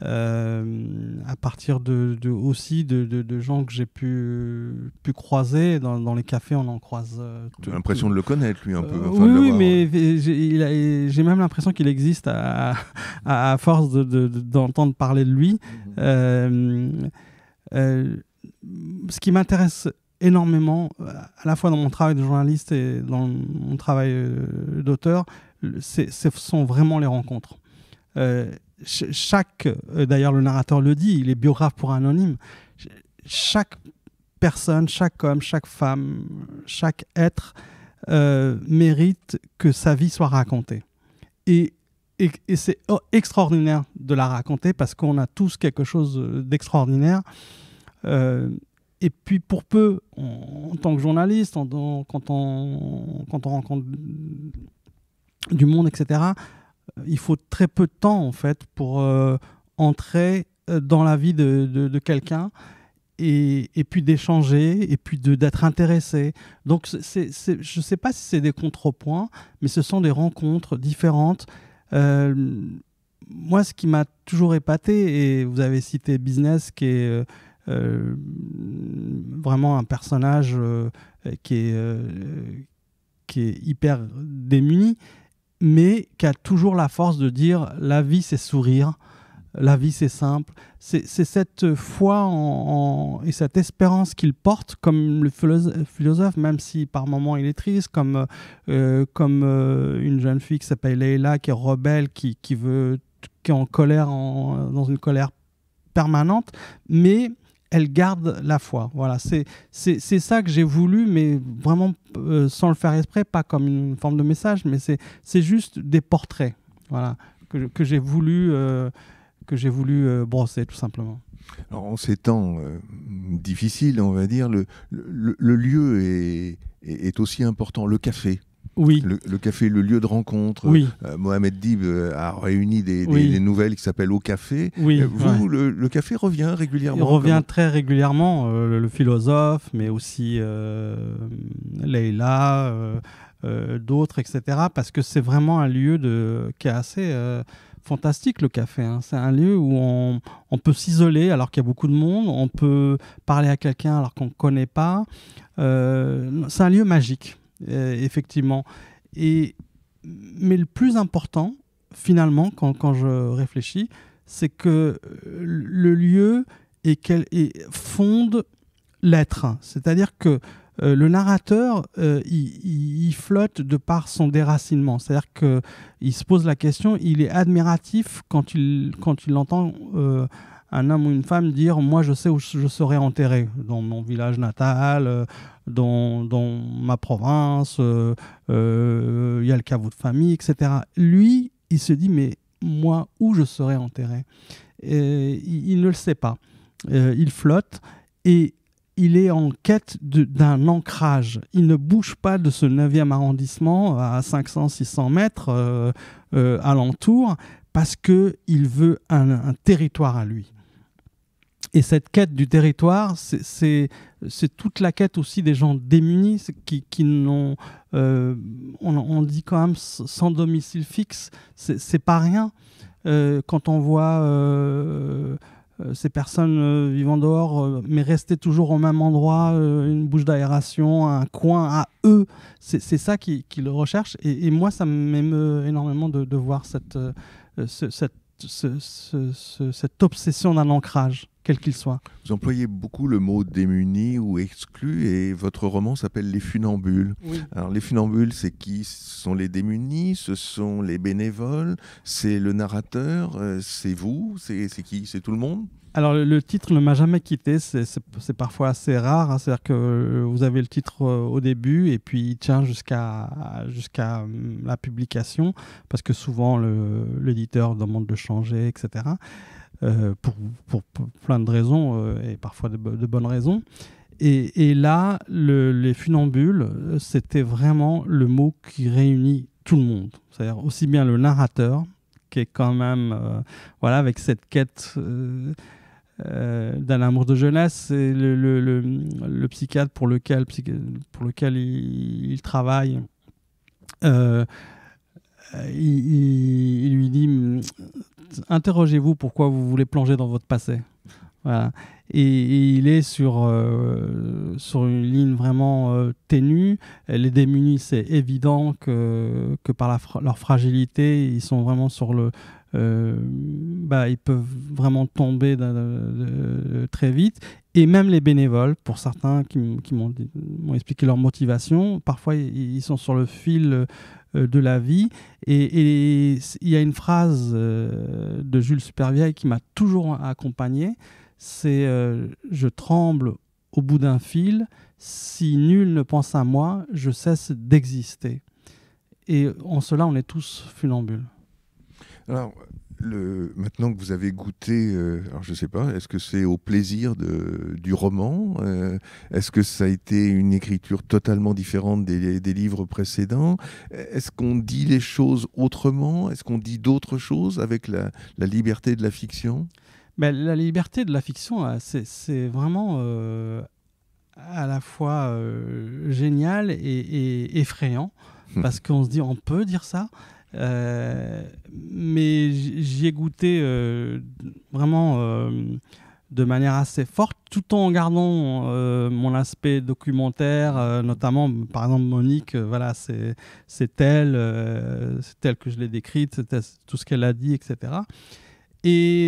Euh, à partir de, aussi de, gens que j'ai pu, pu croiser dans, les cafés on en croise euh, l'impression de le connaître lui un peu oui, mais j'ai même l'impression qu'il existe à, à, force d'entendre parler de lui mmh ce qui m'intéresse énormément, euh, à la fois dans mon travail de journaliste et dans mon travail euh, d'auteur, ce sont vraiment les rencontres. Euh, chaque, d'ailleurs le narrateur le dit, il est biographe pour anonyme, chaque personne, chaque homme, chaque femme, chaque être mérite que sa vie soit racontée. et c'est oh, extraordinaire de la raconter parce qu'on a tous quelque chose d'extraordinaire. Euh, et puis pour peu, en tant que journaliste, quand, on, rencontre du monde, etc., euh, il faut très peu de temps en fait pour euh, entrer dans la vie de, quelqu'un et, puis d'échanger et puis d'être intéressé. Donc je ne sais pas si c'est des contrepoints, mais ce sont des rencontres différentes. moi, ce qui m'a toujours épaté, et vous avez cité Business, qui est... Euh, vraiment un personnage euh, qui est, euh, qui est hyper démuni, mais qui a toujours la force de dire la vie c'est sourire, la vie c'est simple. C'est cette foi et cette espérance qu'il porte comme le philosophe, même si par moments il est triste, comme, comme une jeune fille qui s'appelle Leila, qui est rebelle, qui, qui, veut, qui est en colère, dans une colère permanente, mais elle garde la foi. Voilà, c'est ça que j'ai voulu, mais vraiment euh, sans le faire exprès, pas comme une forme de message, mais c'est juste des portraits voilà, que, j'ai voulu, que j'ai voulu euh, euh, brosser tout simplement. en ces temps difficiles, on va dire, le, le, lieu est aussi important, le café. Le, café est le lieu de rencontre. Euh, Mohamed Dib euh, a réuni des, nouvelles qui s'appellent Au Café. Euh, le, café revient régulièrement. Il revient très régulièrement. le, philosophe, mais aussi Leïla, d'autres, etc. Parce que c'est vraiment un lieu de, qui est assez fantastique le café. Hein. C'est un lieu où on, peut s'isoler alors qu'il y a beaucoup de monde, on peut parler à quelqu'un alors qu'on ne connaît pas. c'est un lieu magique. Euh, effectivement. Et, mais le plus important, finalement, quand, je réfléchis, c'est que euh, le lieu et qu'elle fonde l'être. C'est-à-dire que euh, le narrateur, il, flotte de par son déracinement. C'est-à-dire qu'il se pose la question, il est admiratif quand il, quand il entend un homme ou une femme dire moi je sais où je serai enterré dans mon village natal euh, dans, ma province euh, euh, il y a le caveau de famille etc lui il se dit mais moi où je serai enterré et il, ne le sait pas il flotte et il est en quête d'un ancrage. Il ne bouge pas de ce 9e arrondissement à 500-600 mètres alentour parce qu'il veut un, territoire à lui et cette quête du territoire, c'est toute la quête aussi des gens démunis qui, n'ont, euh, on, dit quand même sans domicile fixe, c'est pas rien. Euh, quand on voit euh, ces personnes vivant dehors, mais rester toujours au même endroit, une bouche d'aération, un coin à eux, c'est ça qu'ils qui le recherchent. Et, moi, ça m'émeut énormément de, de voir cette, cette cette obsession d'un ancrage, quel qu'il soit. Vous employez beaucoup le mot démuni ou exclu et votre roman s'appelle Les funambules. Alors les funambules, c'est qui Ce sont les démunis, ce sont les bénévoles, c'est le narrateur, euh, c'est vous, c'est qui C'est tout le monde alors le titre ne m'a jamais quitté, c'est parfois assez rare, hein. c'est-à-dire que euh, vous avez le titre euh, au début et puis il tient jusqu'à jusqu'à hum, la publication, parce que souvent l'éditeur demande de changer, etc. Euh, pour, plein de raisons et parfois de, bonnes raisons. Et, là, les funambules, c'était vraiment le mot qui réunit tout le monde, c'est-à-dire aussi bien le narrateur, qui est quand même, voilà, avec cette quête euh, dans d'un de jeunesse. C'est le, psychiatre pour lequel, pour lequel il, travaille. Euh, il, lui dit Interrogez-vous pourquoi vous voulez plonger dans votre passé. Et, il est sur, euh, sur une ligne vraiment euh, ténue. Les démunis, c'est évident que, que par leur fragilité, ils sont vraiment sur le. Euh, bah, ils peuvent vraiment tomber très vite. Et même les bénévoles, pour certains qui, m'ont expliqué leur motivation, parfois ils, ils sont sur le fil de la vie. Et il y a une phrase de Jules Supervieille qui m'a toujours accompagné c'est euh, je tremble au bout d'un fil, si nul ne pense à moi, je cesse d'exister. Et en cela, on est tous funambules. Alors, maintenant que vous avez goûté, euh, je ne sais pas, est-ce que c'est au plaisir de, du roman euh, Est-ce que ça a été une écriture totalement différente des, livres précédents Est-ce qu'on dit les choses autrement Est-ce qu'on dit d'autres choses avec la liberté de la fiction mais ben, la liberté de la fiction, euh, c'est vraiment euh, à la fois euh, génial et, effrayant, hum. parce qu'on se dit, on peut dire ça. mais j'y ai goûté vraiment de manière assez forte, tout en gardant mon aspect documentaire, notamment par exemple Monique, voilà, c'est elle, c'est elle que je l'ai décrite, tout ce qu'elle a dit, etc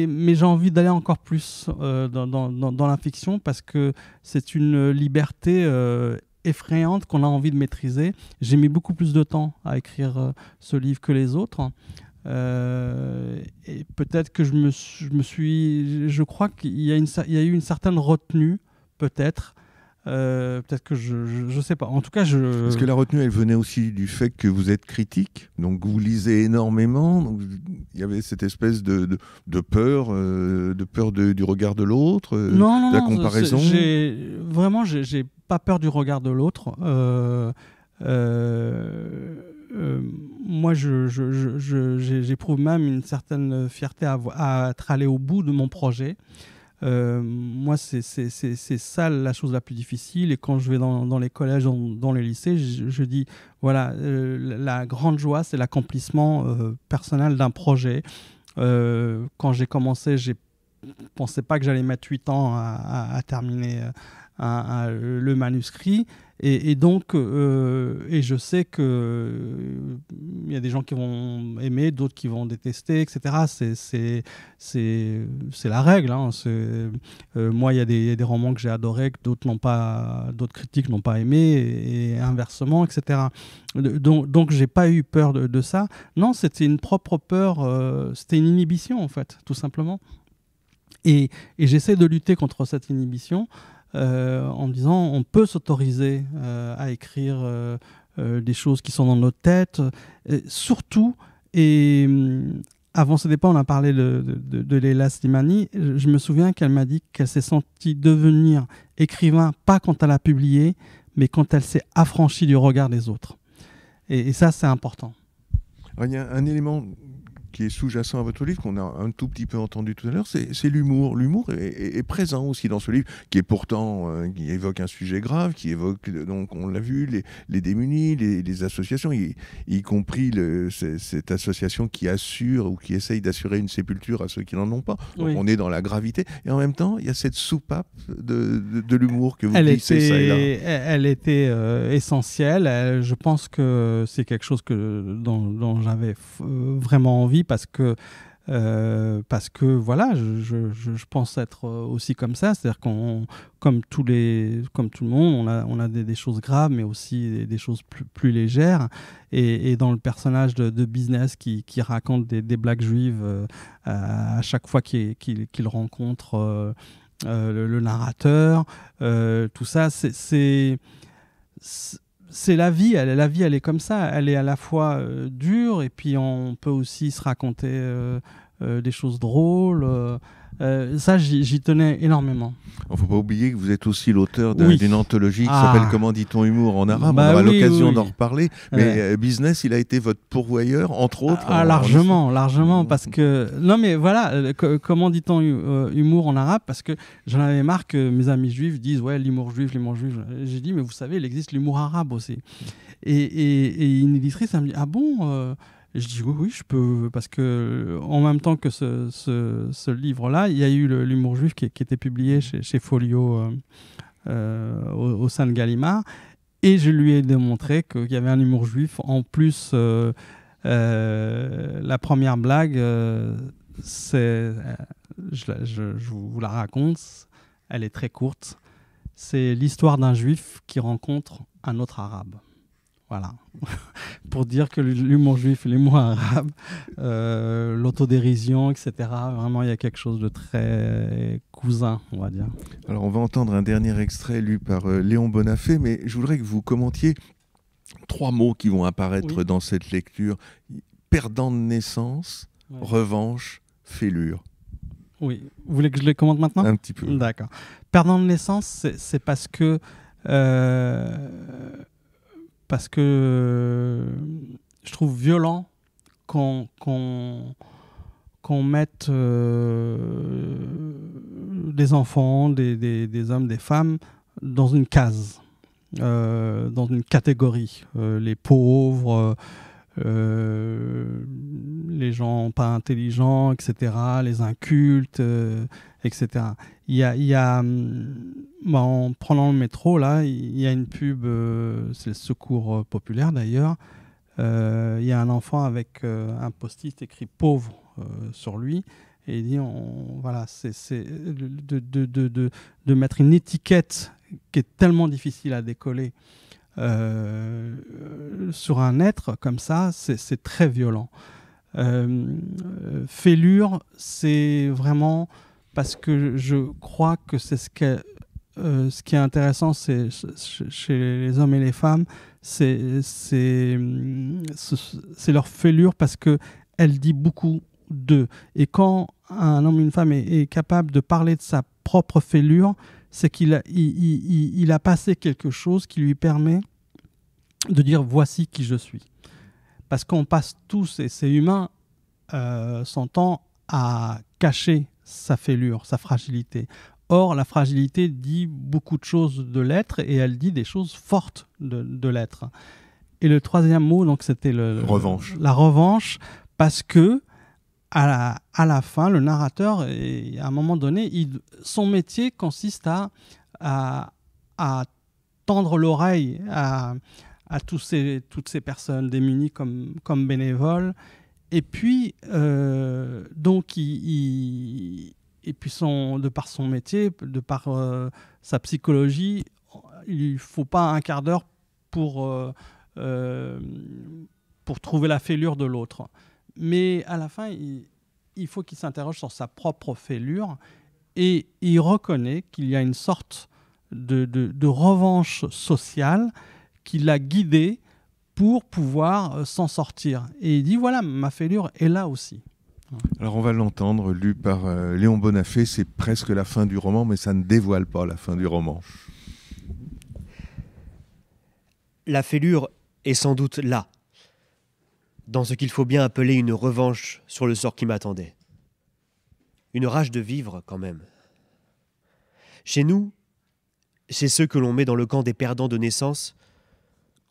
mais j'ai envie d'aller encore plus euh, dans, la fiction parce que c'est une liberté euh, effrayante qu'on a envie de maîtriser. J'ai mis beaucoup plus de temps à écrire euh, ce livre que les autres. et peut-être que je me, suis. Je crois qu'il y, a eu une certaine retenue, peut-être, euh, peut-être que je, je, sais pas. En tout cas, je. Parce que la retenue, elle venait aussi du fait que vous êtes critique, donc vous lisez énormément. Il y avait cette espèce de, de, euh, peur, de peur du regard de l'autre, euh, de la non, comparaison. Vraiment, j'ai pas peur du regard de l'autre. moi, j'éprouve je, même une certaine fierté à être allé au bout de mon projet. Euh, moi, c'est ça la chose la plus difficile. Et quand je vais dans, les collèges, dans, les lycées, je, dis, voilà, euh, la grande joie, c'est l'accomplissement euh, personnel d'un projet. quand j'ai commencé, je ne pensais pas que j'allais mettre 8 ans à, terminer le manuscrit. Et, donc, euh, et je sais que euh, il y a des gens qui vont aimer, d'autres qui vont détester, etc. C'est c'est la règle. Hein. Euh, moi, il y, a des romans que j'ai adorés, que d'autres n'ont pas, d'autres critiques n'ont pas aimé, et, inversement, etc. Donc, donc, j'ai pas eu peur de, de ça. Non, c'était une propre peur, c'était une inhibition en fait, tout simplement. Et, et j'essaie de lutter contre cette inhibition. Euh, en disant on peut s'autoriser euh, à écrire euh, des choses qui sont dans notre tête, surtout, et hum, avant ce départ, on a parlé de, de, Slimani. Je me souviens qu'elle m'a dit qu'elle s'est sentie devenir écrivain, pas quand elle a publié, mais quand elle s'est affranchie du regard des autres. Et, ça, c'est important. il y a un élément qui est sous-jacent à votre livre, qu'on a un tout petit peu entendu tout à l'heure, c'est l'humour. L'humour est, présent aussi dans ce livre, qui est pourtant, euh, qui évoque un sujet grave, qui évoque, donc on l'a vu, les, les, démunis, les, associations, y, compris le, cette association qui assure ou qui essaye d'assurer une sépulture à ceux qui n'en ont pas. Donc on est dans la gravité. Et en même temps, il y a cette soupape de, de, l'humour que vous elle glissez, était, ça là. Elle était euh, essentielle. je pense que c'est quelque chose que, dont j'avais euh, vraiment envie parce que euh, parce que voilà, je, pense être euh, aussi comme ça, c'est-à-dire qu'on, comme tous les, comme tout le monde, on a, on a des, choses graves, mais aussi des, choses plus, légères. Et, dans le personnage de, Business qui, raconte des, blagues juives euh, à, chaque fois qu'il, rencontre le, le, narrateur, tout ça, c'est c'est la vie, la vie elle est comme ça, elle est à la fois euh, dure et puis on peut aussi se raconter euh, euh, des choses drôles. Euh, ça, j'y tenais énormément. Il ne faut pas oublier que vous êtes aussi l'auteur d'une anthologie qui s'appelle ah. Comment dit-on humour en arabe bah On aura l'occasion d'en reparler. Mais euh, business, il a été votre pourvoyeur, entre ah, autres. Ah, largement, largement. Mmh. Parce que. Non, mais voilà, euh, comment dit-on humour en arabe Parce que j'en avais marre que mes amis juifs disent Ouais, l'humour juif, l'humour juif. J'ai dit Mais vous savez, il existe l'humour arabe aussi. Et, et, une éditrice, elle me dit Ah bon je dis oui, oui, je peux, parce que euh, en même temps que ce, livre-là, il y a eu l'humour juif qui, était publié mm. chez, Folio euh, euh, au, sein de Gallimard. Et je lui ai démontré qu'il y avait un humour juif. En plus, la première blague, c'est, je, vous la raconte, elle est très courte. C'est l'histoire d'un juif qui rencontre un autre arabe. Voilà. pour dire que l'humour juif et l'humour arabe, euh, l'autodérision, etc., vraiment, il y a quelque chose de très cousin, on va dire. Alors, on va entendre un dernier extrait lu par euh, Léon Bonafé, mais je voudrais que vous commentiez trois mots qui vont apparaître dans cette lecture perdant de naissance, revanche, fêlure. Oui, vous voulez que je les commente maintenant Un petit peu. D'accord. Perdant de naissance, c'est parce que. Euh, parce que euh, je trouve violent qu'on mette euh, des enfants, des, hommes, des femmes dans une case, euh, dans une catégorie. les pauvres, les gens pas intelligents, etc., les incultes, etc. Il y a, hum, bah, en prenant le métro, là, il y a une pub, euh, c'est le secours euh, populaire d'ailleurs. Euh, il y a un enfant avec un post-it écrit pauvre sur lui et il dit on, voilà, c'est de, de, de, de, mettre une étiquette qui est tellement difficile à décoller sur un être comme ça, c'est très violent. fêlure, c'est vraiment parce que je crois que c'est ce, euh, ce qui est intéressant c'est chez les hommes et les femmes, c'est mm, leur fêlure parce qu'elle dit beaucoup d'eux. Et quand un homme, une femme est, capable de parler de sa propre fêlure, c'est qu'il a, il, a passé quelque chose qui lui permet de dire voici qui je suis. Parce qu'on passe tous, et c'est humain, euh, son temps à cacher sa fêlure, sa fragilité. Or, la fragilité dit beaucoup de choses de l'être et elle dit des choses fortes de, l'être. Et le troisième mot, donc, c'était le, revanche. la revanche, parce que à la, fin, le narrateur, à un moment donné, son métier consiste à, tendre l'oreille à, toutes ces personnes démunies comme, comme bénévoles et puis, euh, donc, et puis de par son métier, de par euh, sa psychologie, il faut pas un quart d'heure pour, euh, pour trouver la fêlure de l'autre. Mais à la fin, il, faut qu'il s'interroge sur sa propre fêlure et il reconnaît qu'il y a une sorte de, de, de revanche sociale qui l'a guidé pour pouvoir euh, s'en sortir. Et il dit voilà, ma fêlure est là aussi. Alors on va l'entendre, lu par euh, Léon Bonafé, c'est presque la fin du roman, mais ça ne dévoile pas la fin du roman. La fêlure est sans doute là, dans ce qu'il faut bien appeler une revanche sur le sort qui m'attendait. Une rage de vivre quand même. Chez nous, chez ceux que l'on met dans le camp des perdants de naissance,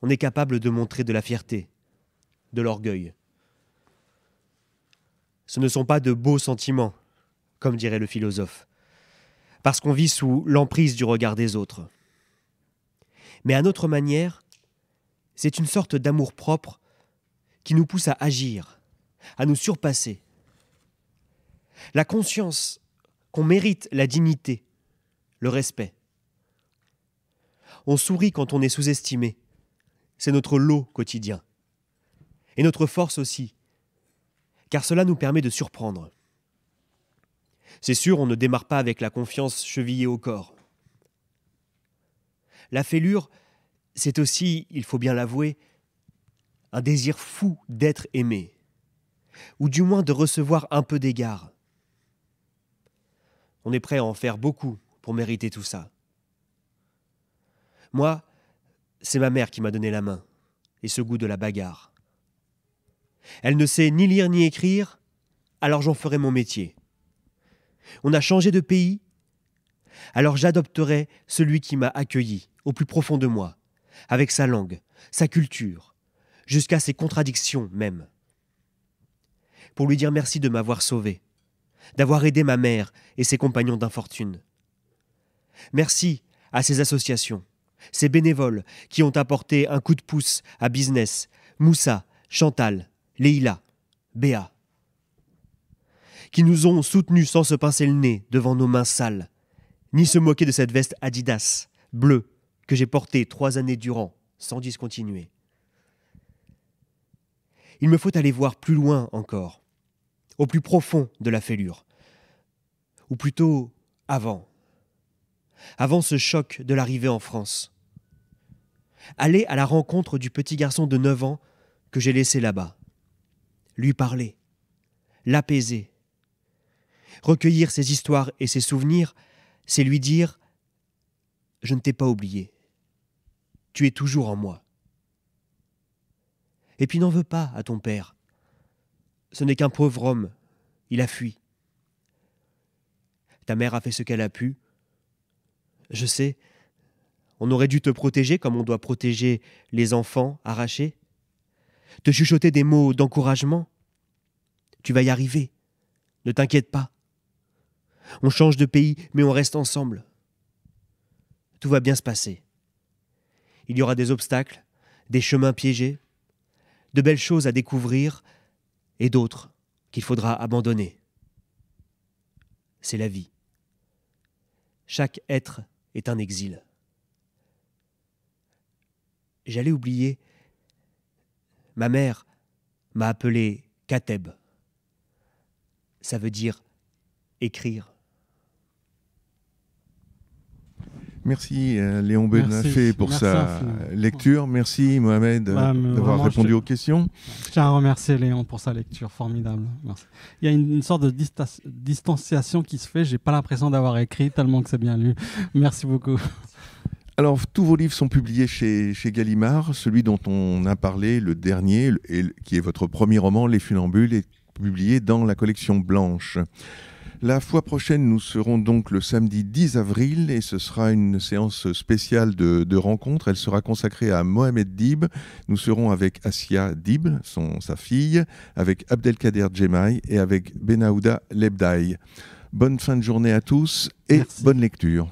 on est capable de montrer de la fierté, de l'orgueil. Ce ne sont pas de beaux sentiments, comme dirait le philosophe, parce qu'on vit sous l'emprise du regard des autres. Mais à notre manière, c'est une sorte d'amour-propre qui nous pousse à agir, à nous surpasser. La conscience qu'on mérite la dignité, le respect. On sourit quand on est sous-estimé, c'est notre lot quotidien. Et notre force aussi, car cela nous permet de surprendre. C'est sûr, on ne démarre pas avec la confiance chevillée au corps. La fêlure, c'est aussi, il faut bien l'avouer, un désir fou d'être aimé, ou du moins de recevoir un peu d'égard. On est prêt à en faire beaucoup pour mériter tout ça. Moi, c'est ma mère qui m'a donné la main, et ce goût de la bagarre. Elle ne sait ni lire ni écrire, alors j'en ferai mon métier. On a changé de pays, alors j'adopterai celui qui m'a accueilli, au plus profond de moi, avec sa langue, sa culture, jusqu'à ses contradictions même. Pour lui dire merci de m'avoir sauvé, d'avoir aidé ma mère et ses compagnons d'infortune. Merci à ses associations, ces bénévoles qui ont apporté un coup de pouce à Business, Moussa, Chantal, Leila, Béa. Qui nous ont soutenus sans se pincer le nez devant nos mains sales, ni se moquer de cette veste Adidas, bleue, que j'ai portée trois années durant, sans discontinuer. Il me faut aller voir plus loin encore, au plus profond de la fêlure, ou plutôt avant avant ce choc de l'arrivée en France. Aller à la rencontre du petit garçon de 9 ans que j'ai laissé là-bas. Lui parler, l'apaiser. Recueillir ses histoires et ses souvenirs, c'est lui dire Je ne t'ai pas oublié. Tu es toujours en moi. Et puis n'en veux pas à ton père. Ce n'est qu'un pauvre homme. Il a fui. Ta mère a fait ce qu'elle a pu, je sais, on aurait dû te protéger comme on doit protéger les enfants arrachés, te chuchoter des mots d'encouragement. Tu vas y arriver, ne t'inquiète pas. On change de pays, mais on reste ensemble. Tout va bien se passer. Il y aura des obstacles, des chemins piégés, de belles choses à découvrir et d'autres qu'il faudra abandonner. C'est la vie. Chaque être est un exil. J'allais oublier. Ma mère m'a appelé Kateb. Ça veut dire écrire. Merci euh, Léon Benafé pour sa lecture. Merci Mohamed euh, d'avoir répondu aux questions. Je tiens à remercier Léon pour sa lecture formidable. Il y a une, sorte de distanciation qui se fait. J'ai pas l'impression d'avoir écrit tellement que c'est bien lu. Merci beaucoup. Alors, tous vos livres sont publiés chez, chez, Gallimard. Celui dont on a parlé, le dernier, et, qui est votre premier roman, Les Funambules, est publié dans la collection Blanche. La fois prochaine, nous serons donc le samedi 10 avril et ce sera une séance spéciale de, rencontre. Elle sera consacrée à Mohamed Dib. Nous serons avec Asia Dib, son, sa fille, avec Abdelkader Djemai et avec Benaouda Lebdaï. Bonne fin de journée à tous et bonne lecture.